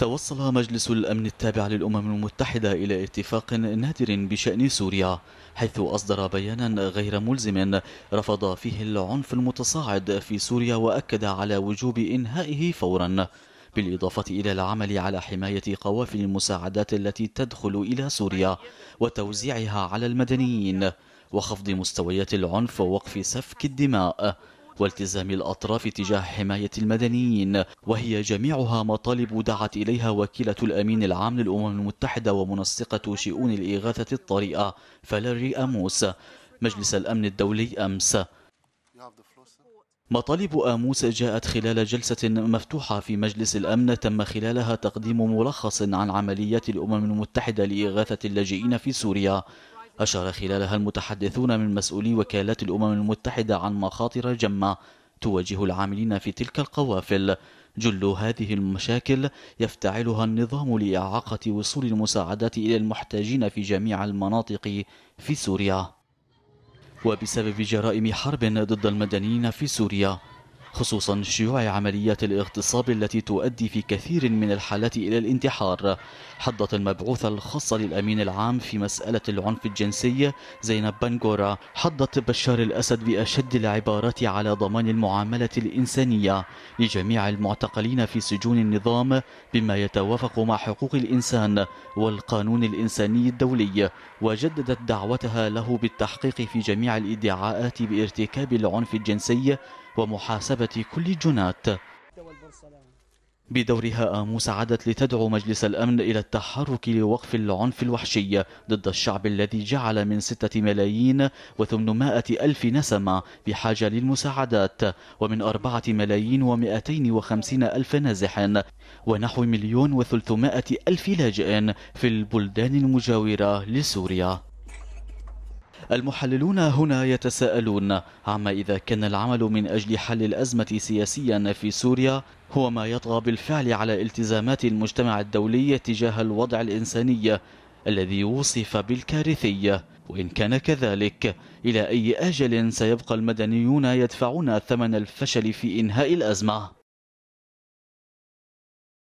توصل مجلس الأمن التابع للأمم المتحدة إلى اتفاق نادر بشأن سوريا حيث أصدر بيانا غير ملزم رفض فيه العنف المتصاعد في سوريا وأكد على وجوب إنهائه فورا بالإضافة إلى العمل على حماية قوافل المساعدات التي تدخل إلى سوريا وتوزيعها على المدنيين وخفض مستويات العنف ووقف سفك الدماء والتزام الأطراف تجاه حماية المدنيين وهي جميعها مطالب دعت إليها وكيلة الأمين العام للأمم المتحدة ومنسقة شؤون الإغاثة الطارئة فلاري أموس مجلس الأمن الدولي أمس مطالب آموس جاءت خلال جلسة مفتوحة في مجلس الأمن تم خلالها تقديم ملخص عن عمليات الأمم المتحدة لإغاثة اللاجئين في سوريا أشار خلالها المتحدثون من مسؤولي وكالات الأمم المتحدة عن مخاطر جمة تواجه العاملين في تلك القوافل جل هذه المشاكل يفتعلها النظام لإعاقة وصول المساعدات إلى المحتاجين في جميع المناطق في سوريا وبسبب جرائم حرب ضد المدنيين في سوريا خصوصا شيوع عمليات الاغتصاب التي تؤدي في كثير من الحالات إلى الانتحار حضت المبعوثة الخاصة للأمين العام في مسألة العنف الجنسي زينب بنغورا حضت بشار الأسد بأشد العبارات على ضمان المعاملة الإنسانية لجميع المعتقلين في سجون النظام بما يتوافق مع حقوق الإنسان والقانون الإنساني الدولي وجددت دعوتها له بالتحقيق في جميع الادعاءات بارتكاب العنف الجنسي ومحاسبة بمثابة كل جنات بدورها آموس عادت لتدعو مجلس الأمن إلى التحرك لوقف العنف الوحشي ضد الشعب الذي جعل من ستة ملايين وثمانمائة ألف نسمة بحاجة للمساعدات ومن أربعة ملايين ومائتين وخمسين ألف نازح ونحو مليون وثلثمائة ألف لاجئ في البلدان المجاورة لسوريا المحللون هنا يتساءلون عما إذا كان العمل من أجل حل الأزمة سياسيا في سوريا هو ما يطغى بالفعل على التزامات المجتمع الدولي تجاه الوضع الإنساني الذي وصف بالكارثي وإن كان كذلك إلى أي أجل سيبقى المدنيون يدفعون ثمن الفشل في إنهاء الأزمة